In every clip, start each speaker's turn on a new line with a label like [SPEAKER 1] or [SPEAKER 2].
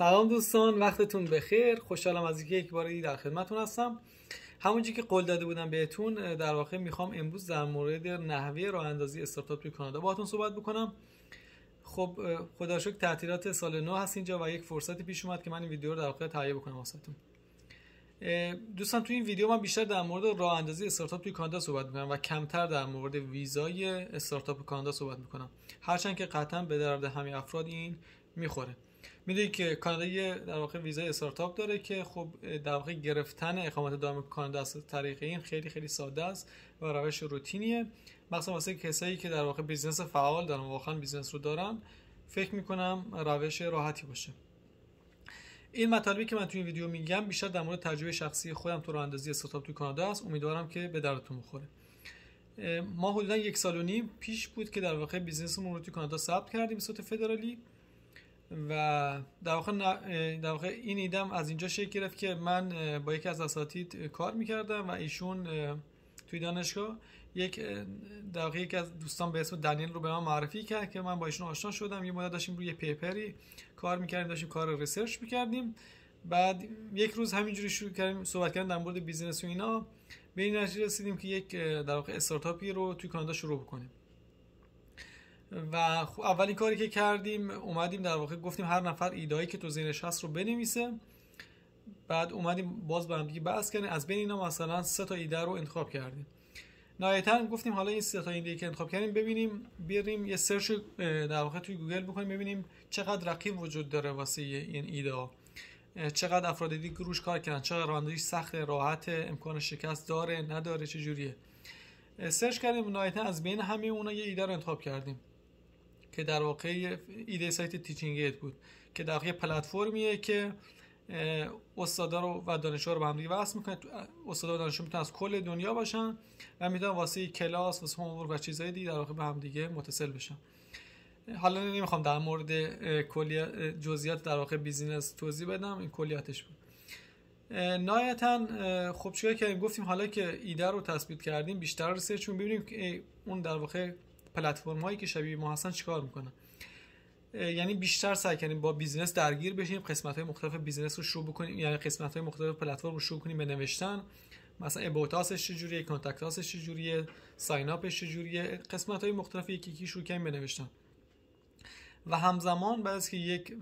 [SPEAKER 1] سلام دوستان وقتتون بخیر خوشحالم از اینکه یک بار دیگه در خدمتون هستم همونجوری که قول داده بودم بهتون در واقع میخوام امروز در مورد نحوه راه اندازی استارتاپ توی کانادا باهاتون صحبت بکنم خب خدا شکر تعطیلات سال نو هست اینجا و یک فرصتی پیش اومد که من این ویدیو رو در واقع تهیه بکنم واسهتون دوستان تو این ویدیو من بیشتر در مورد راه اندازی استارتاپ توی کانادا صحبت میکنم و کمتر در مورد ویزای استارتاپ کانادا صحبت میکنم هرچند که قطعا به درد همین افراد این میخوره میدونی که کانادا یه در واقع ویزای استارتاپ داره که خب در واقع گرفتن اقامت دائم کانادا از طریق این خیلی خیلی ساده است و روش روتینیه مخصوصا واسه کسایی که در واقع بیزنس فعال دارن واقعا بیزنس رو دارن فکر میکنم روش راحتی باشه این مطالبی که من توی این ویدیو میگم بیشتر در مورد تجربه شخصی خودم تو راه استارتاپ تو کانادا است امیدوارم که به دردتون بخوره ما حدودا یک سال و نیم پیش بود که در واقع بیزنسمون رو تو کانادا ثبت کردیم به صورت فدرالی و در واقع, در واقع این ایدم از اینجا شکل گرفت که من با یکی از اساتید کار میکردم و ایشون توی دانشگاه یک در واقع یکی از دوستان به اسم دنیل رو به من معرفی کرد که من با ایشون آشنا شدم یه مدت داشتیم روی پیپری کار میکردیم داشتیم کار ریسرچ میکردیم بعد یک روز همینجوری شروع کردیم صحبت کردن در مورد بیزینس و اینا به این نتیجه رسیدیم که یک در واقع استارتاپی رو توی کانادا شروع بکنیم و اولین کاری که کردیم اومدیم در واقع گفتیم هر نفر ایدایی که تو زینش هست رو بنویسه بعد اومدیم باز با هم دیگه بحث کردیم از بین اینا مثلا سه تا ایده رو انتخاب کردیم نهایتا گفتیم حالا این سه تا ایده که انتخاب کردیم ببینیم بریم یه سرچ در واقع توی گوگل بکنیم ببینیم چقدر رقیب وجود داره واسه این ایده چقدر افراد دیگه روش کار کردن چقدر راندیش سخت راحت امکان شکست داره نداره چه جوریه سرچ کردیم نهایتا از بین همه اونها یه ایده رو انتخاب کردیم که در واقع ایده سایت تیچینگ اید بود که در واقع پلتفرمیه که استادا رو و دانشجو رو به هم دیگه وصل میکنه استادا و دانشجو میتونن از کل دنیا باشن و میتونن واسه کلاس واسه هوم و چیزهای دیگه در واقع به هم دیگه متصل بشن حالا نمیخوام در مورد کلی جزئیات در واقع بیزینس توضیح بدم این کلیاتش بود نهایتا خب چیکار کردیم گفتیم حالا که ایده رو تثبیت کردیم بیشتر ریسرچ کنیم ببینیم اون در واقع پلتفرم هایی که شبیه ما هستن چیکار میکنن یعنی بیشتر سعی کنیم با بیزینس درگیر بشیم قسمت های مختلف بیزینس رو شروع بکنیم یعنی قسمت های مختلف پلتفرم رو شروع کنیم به نوشتن مثلا ابوتاسش چجوریه کانتاکتاسش چجوریه ساین اپش چجوریه قسمت های مختلف یکی یکی شروع کنیم بنوشتن و همزمان بعد که یک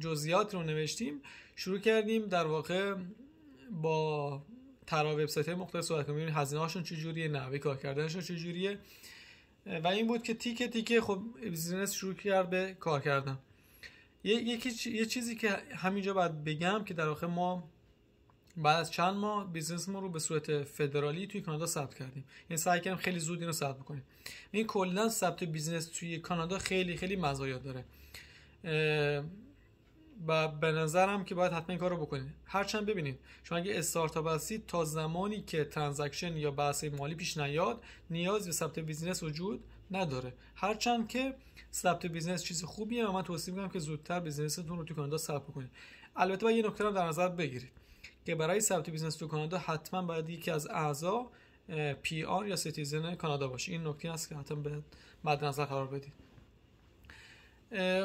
[SPEAKER 1] جزئیات رو نوشتیم شروع کردیم در واقع با طرا وبسایت مختلف صحبت کنیم هزینه هاشون چجوریه نحوه کار کردنشون چجوریه و این بود که تیکه تیکه خب بیزینس شروع کرد به کار کردن یه چیزی که همینجا باید بگم که در آخر ما بعد از چند ماه بیزنس ما رو به صورت فدرالی توی کانادا ثبت کردیم یعنی سعی کردیم خیلی زود این رو ثبت بکنیم این کلا ثبت بیزنس توی کانادا خیلی خیلی مزایا داره و به نظرم که باید حتما این کار رو بکنید هرچند ببینید شما اگه استارتاپ هستید تا زمانی که ترانزکشن یا بحث مالی پیش نیاد نیاز به ثبت بیزینس وجود نداره هرچند که ثبت بیزینس چیز خوبیه و من توصیه میکنم که زودتر بیزینستون رو تو کانادا ثبت بکنید البته باید یه نکته در نظر بگیرید که برای ثبت بیزینس تو کانادا حتما باید یکی از اعضا پی آر یا سیتیزن کانادا باشه این نکته است که حتما به مد نظر قرار بدید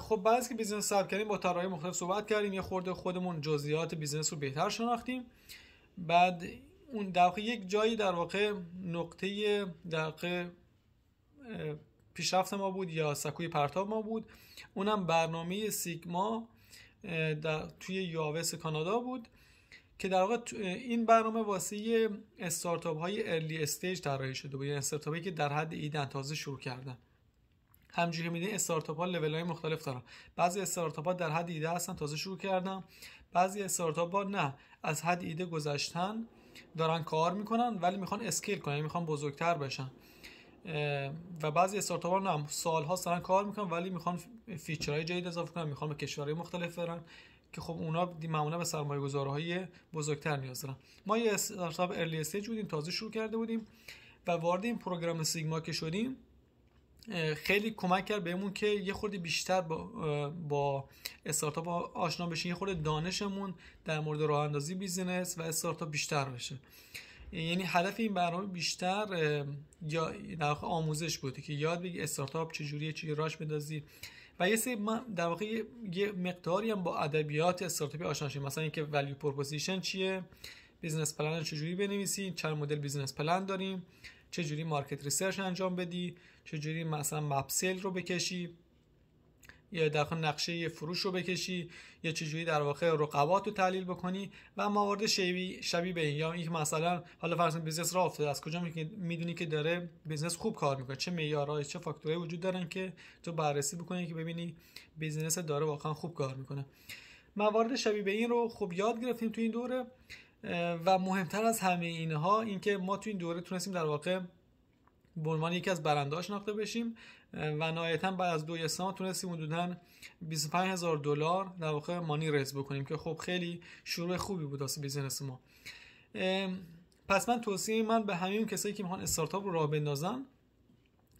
[SPEAKER 1] خب بعد از که بیزنس ثبت کردیم با طراحی مختلف صحبت کردیم یه خورده خودمون جزئیات بیزنس رو بهتر شناختیم بعد اون در یک جایی در واقع نقطه در واقع پیشرفت ما بود یا سکوی پرتاب ما بود اونم برنامه سیگما در توی یاوس کانادا بود که در واقع این برنامه واسه استارتاپ های ارلی استیج طراحی شده بود یعنی استارتاپی که در حد ایدن تازه شروع کردن همجوری میده استارتاپ ها لول های مختلف دارن بعضی استارتاپ ها در حد ایده هستن تازه شروع کردن بعضی استارتاپ ها نه از حد ایده گذشتن دارن کار میکنن ولی میخوان اسکیل کنن یعنی میخوان بزرگتر بشن و بعضی استارتاپ ها هم ها دارن کار میکنن ولی میخوان فیچرهای جدید اضافه کنن میخوان به کشورهای مختلف برن که خب اونا معمولا به سرمایه گذارهای بزرگتر نیاز دارن ما یه استارتاپ ارلی استیج بودیم تازه شروع کرده بودیم و وارد این پروگرام سیگما که شدیم خیلی کمک کرد بهمون که یه خورده بیشتر با, با استارتاپ آشنا بشیم یه خورده دانشمون در مورد راه اندازی بیزینس و استارتاپ بیشتر بشه یعنی هدف این برنامه بیشتر یا در واقع آموزش بوده که یاد بگی استارتاپ چجوریه چی راش بندازی و یه سری در واقع یه مقداری هم با ادبیات استارتاپی آشنا شیم مثلا اینکه ولیو پروپوزیشن چیه بیزنس پلن چجوری بنویسیم چند مدل بیزنس پلن داریم چجوری مارکت ریسرچ انجام بدی چجوری مثلا مپسل رو بکشی یا در نقشه فروش رو بکشی یا چجوری در واقع رقبات رو تحلیل بکنی و موارد شبیه به این یا اینکه مثلا حالا فرض بیزنس را افتاده از کجا میدونی که داره بیزنس خوب کار میکنه چه معیارهایی چه فاکتورهایی وجود دارن که تو بررسی بکنی که ببینی بیزنس داره واقعا خوب کار میکنه موارد شبیه به این رو خوب یاد گرفتیم تو این دوره و مهمتر از همه اینها اینکه ما تو این دوره تونستیم در واقع به عنوان یکی از برنده شناخته بشیم و نهایتا بعد از سه سال تونستیم حدودا 25 هزار دلار در واقع مانی ریز بکنیم که خب خیلی شروع خوبی بود واسه بیزینس ما پس من توصیه من به اون کسایی که میخوان استارتاپ رو راه بندازن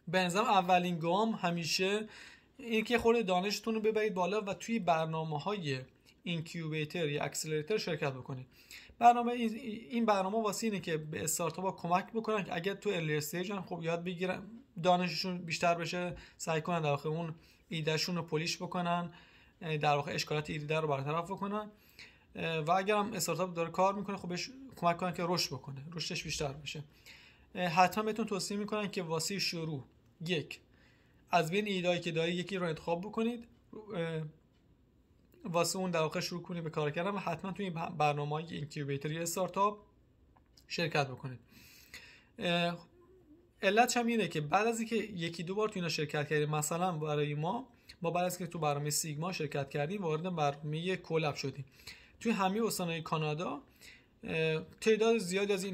[SPEAKER 1] به نظر اولین گام همیشه اینکه خود دانشتون رو ببرید بالا و توی برنامه های اینکیوبیتر یا اکسلراتور شرکت بکنید برنامه این برنامه واسه اینه که به استارتاپ ها کمک بکنن که اگر تو ارلی استیج خب یاد بگیرن دانششون بیشتر بشه سعی کنن در واقع اون ایدهشون رو پولیش بکنن یعنی در واقع اشکالات ایده رو برطرف بکنن و اگر هم استارتاپ داره کار میکنه خب بهش کمک کنن که رشد بکنه رشدش بیشتر بشه حتما بهتون توصیه میکنن که واسه شروع یک از بین ایدهایی که داری یکی رو انتخاب بکنید واسه اون در واقع شروع کنید به کار کردن و حتما توی این برنامه های اینکیوبیتر یا استارتاپ شرکت بکنید علت هم اینه که بعد از اینکه یکی دو بار تو اینا شرکت کردیم مثلا برای ما ما بعد از که تو برنامه سیگما شرکت کردیم وارد برنامه کلب شدیم توی همه استانهای کانادا تعداد زیادی از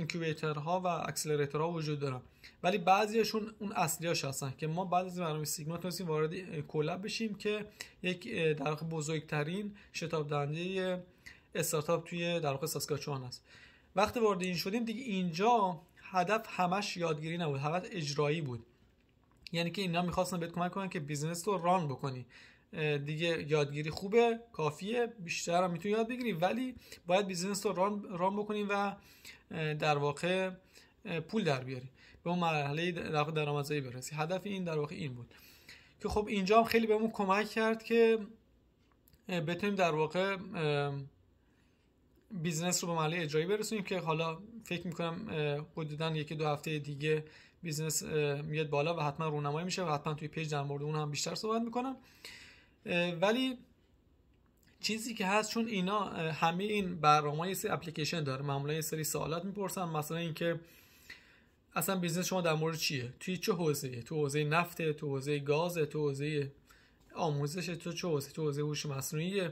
[SPEAKER 1] ها و اکسلراتورها وجود دارن ولی بعضیشون اون اصلیاش هستن که ما بعد از برنامه سیگما تونستیم وارد کلاب بشیم که یک در بزرگترین شتاب دهنده استارتاپ توی در واقع ساسکاچوان است وقتی وارد این شدیم دیگه اینجا هدف همش یادگیری نبود هدف اجرایی بود یعنی که اینا میخواستن بهت کمک کنن که بیزنس رو ران بکنی دیگه یادگیری خوبه کافیه بیشتر هم میتونی یاد بگیری ولی باید بیزنس رو ران, ران بکنی و در واقع پول در بیاری به اون مرحله در درآمدزایی برسی هدف این در واقع این بود که خب اینجا هم خیلی بهمون کمک کرد که بتونیم در واقع بیزنس رو به مرحله اجرایی برسونیم که حالا فکر میکنم حدودا یکی دو هفته دیگه بیزنس میاد بالا و حتما رونمایی میشه و حتما توی پیج در مورد اون هم بیشتر صحبت میکنم ولی چیزی که هست چون اینا همه این برنامه یه سری اپلیکیشن داره معمولا یه سری سوالات میپرسن مثلا اینکه اصلا بیزنس شما در مورد چیه توی چه حوزه تو حوزه نفته تو حوزه گاز تو حوزه آموزش تو چه حوزه تو حوزه هوش مصنوعی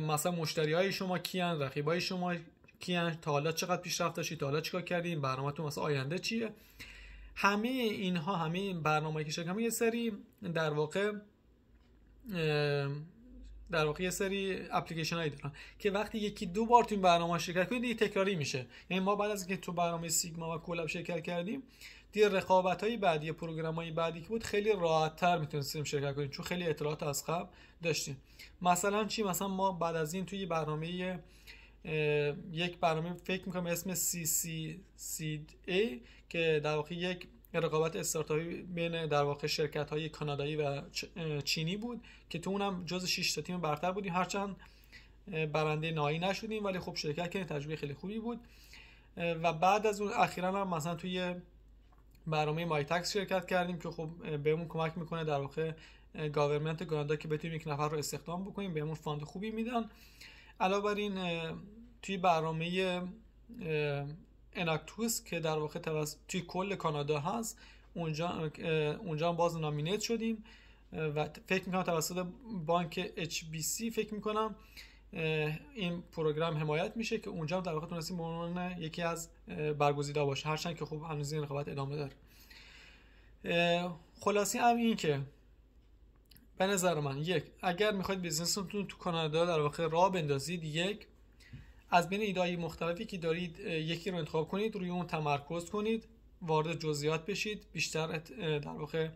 [SPEAKER 1] مثلا مشتری های شما کیان رقیب های شما کیان تا حالا چقدر پیشرفت داشتید تا حالا چیکار کردین برنامه‌تون مثلا آینده چیه همه اینها همه این برنامه‌ای که شکم یه سری در واقع در واقع یه سری اپلیکیشن هایی دارن که وقتی یکی دو بار تو این برنامه شرکت کنید دیگه تکراری میشه یعنی ما بعد از اینکه تو برنامه سیگما و کلاب شرکت کردیم دیگه رقابت های بعدی پروگرام های بعدی که بود خیلی راحت تر میتونستیم شرکت کنیم چون خیلی اطلاعات از قبل داشتیم مثلا چی مثلا ما بعد از این توی برنامه یک برنامه فکر میکنم اسم CCCA که در واقع یک رقابت استارتاپی بین در واقع شرکت های کانادایی و چینی بود که تو اونم جز 6 تا تیم برتر بودیم هرچند برنده نهایی نشدیم ولی خب شرکت کردن تجربه خیلی خوبی بود و بعد از اون اخیرا هم مثلا توی برنامه تکس شرکت کردیم که خب بهمون کمک میکنه در واقع گاورمنت کانادا که بتونیم یک نفر رو استخدام بکنیم بهمون فاند خوبی میدن علاوه بر این توی برنامه اناکتوس که در واقع توی کل کانادا هست اونجا اونجا باز نامینیت شدیم و فکر میکنم توسط بانک HBC فکر میکنم این پروگرام حمایت میشه که اونجا در واقع تونستیم یکی از برگزیده باشه هرچند که خب هنوز این رقابت ادامه داره خلاصی هم این که به نظر من یک اگر میخواید بیزنستون تو کانادا در واقع راه بندازید یک از بین ایدهای مختلفی که دارید یکی رو انتخاب کنید روی اون تمرکز کنید وارد جزئیات بشید بیشتر در واقع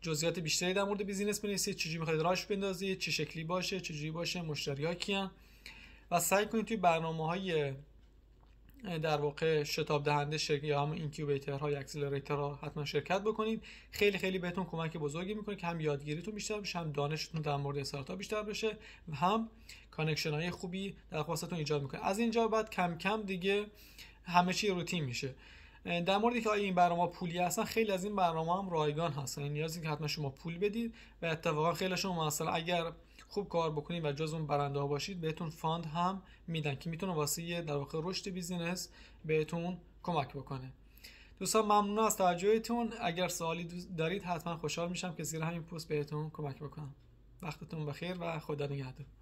[SPEAKER 1] جزئیات بیشتری در مورد بیزینس بنویسید چجوری میخواید راش بندازید چه شکلی باشه چجوری باشه مشتریا کیان و سعی کنید توی برنامه های در واقع شتاب دهنده شرکت یا اینکیوبیتر ها یا ها حتما شرکت بکنید خیلی خیلی بهتون کمک بزرگی میکنه که هم یادگیریتون بیشتر بشه هم دانشتون در مورد استارتاپ بیشتر بشه و هم کانکشن های خوبی در خواستتون ایجاد میکنه از اینجا بعد کم کم دیگه همه چی روتین میشه در موردی که این برنامه پولی هستن خیلی از این برنامه هم رایگان هستن یعنی نیازی که حتما شما پول بدید و اتفاقا خیلی شما مثلا اگر خوب کار بکنید و جز اون برنده ها باشید بهتون فاند هم میدن که میتونه واسه در واقع رشد بیزینس بهتون کمک بکنه دوستان ممنون از توجهتون اگر سوالی دارید حتما خوشحال میشم که زیر همین پست بهتون کمک بکنم وقتتون بخیر و خدا نگهدار